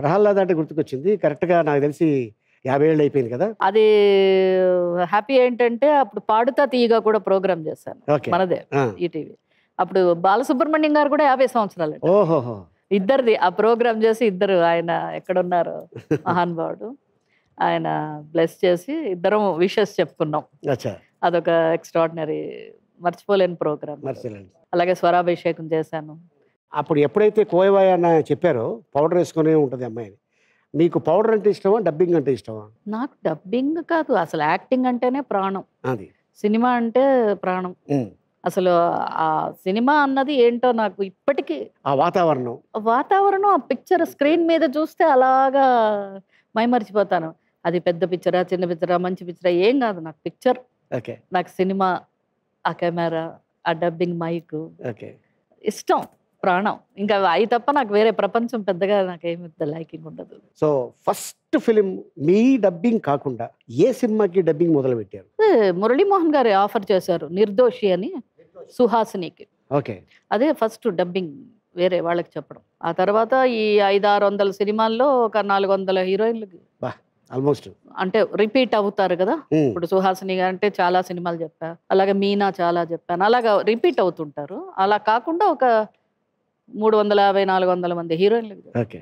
ప్రహ్లాద్ అంటే గుర్తుకొచ్చింది కరెక్ట్ గా నాకు తెలిసి యాభై ఏళ్ళు అయిపోయింది కదా అది హ్యాపీ ఏంటంటే అప్పుడు పాడుతా తీయగా కూడా ప్రోగ్రామ్ చేశాను మనదే ఈటీవీ అప్పుడు బాలసుబ్రహ్మణ్యం గారు కూడా యాభై సంవత్సరాలు ఓహోహో ఇద్దరిది ఆ ప్రోగ్రామ్ చేసి ఇద్దరు ఆయన ఎక్కడున్నారు మహానుభావుడు ఆయన బ్లెస్ చేసి ఇద్దరం విషెస్ చెప్పుకున్నాం అదొక ఎక్స్ట్రాడినరీ మర్చిపోలేని ప్రోగ్రామ్ అలాగే స్వరాభిషేకం చేశాను అప్పుడు ఎప్పుడైతే కోయవాయ అన్న చెప్పారో పౌడర్ వేసుకునే ఉంటుంది అమ్మాయిని నీకు పౌడర్ అంటే ఇష్టమా డబ్బింగ్ అంటే ఇష్టమా నాకు డబ్బింగ్ కాదు అసలు యాక్టింగ్ అంటేనే ప్రాణం అది సినిమా అంటే ప్రాణం అసలు ఆ సినిమా అన్నది ఏంటో నాకు ఇప్పటికీ ఆ వాతావరణం వాతావరణం ఆ పిక్చర్ స్క్రీన్ మీద చూస్తే అలాగా మైమరిచిపోతాను అది పెద్ద పిక్చరా చిన్న పిక్చరా మంచి పిక్చరా ఏం కాదు నాకు పిక్చర్ ఓకే నాకు సినిమా ఆ కెమెరా ఆ డబ్బింగ్ మైక్ ఓకే ఇష్టం ప్రాణం ఇంకా అవి తప్ప నాకు వేరే ప్రపంచం పెద్దగా నాకు ఏమి లైకింగ్ ఉండదు సో ఫస్ట్ ఫిలిం మీ డబ్బింగ్ కాకుండా ఏ సినిమాకి డబ్బింగ్ మొదలు పెట్టారు మురళీమోహన్ గారు ఆఫర్ చేశారు నిర్దోషి అని సుహాసినికి ఓకే అదే ఫస్ట్ డబ్బింగ్ వేరే వాళ్ళకి చెప్పడం ఆ తర్వాత ఈ ఐదు ఆరు వందల సినిమాల్లో ఒక నాలుగు వందల హీరోయిన్లకి ఆల్మోస్ట్ అంటే రిపీట్ అవుతారు కదా ఇప్పుడు సుహాసిని అంటే చాలా సినిమాలు చెప్పా అలాగే మీనా చాలా చెప్పాను అలాగా రిపీట్ అవుతుంటారు అలా కాకుండా ఒక మూడు వందల యాభై నాలుగు వందల మంది హీరోయిన్లు ఓకే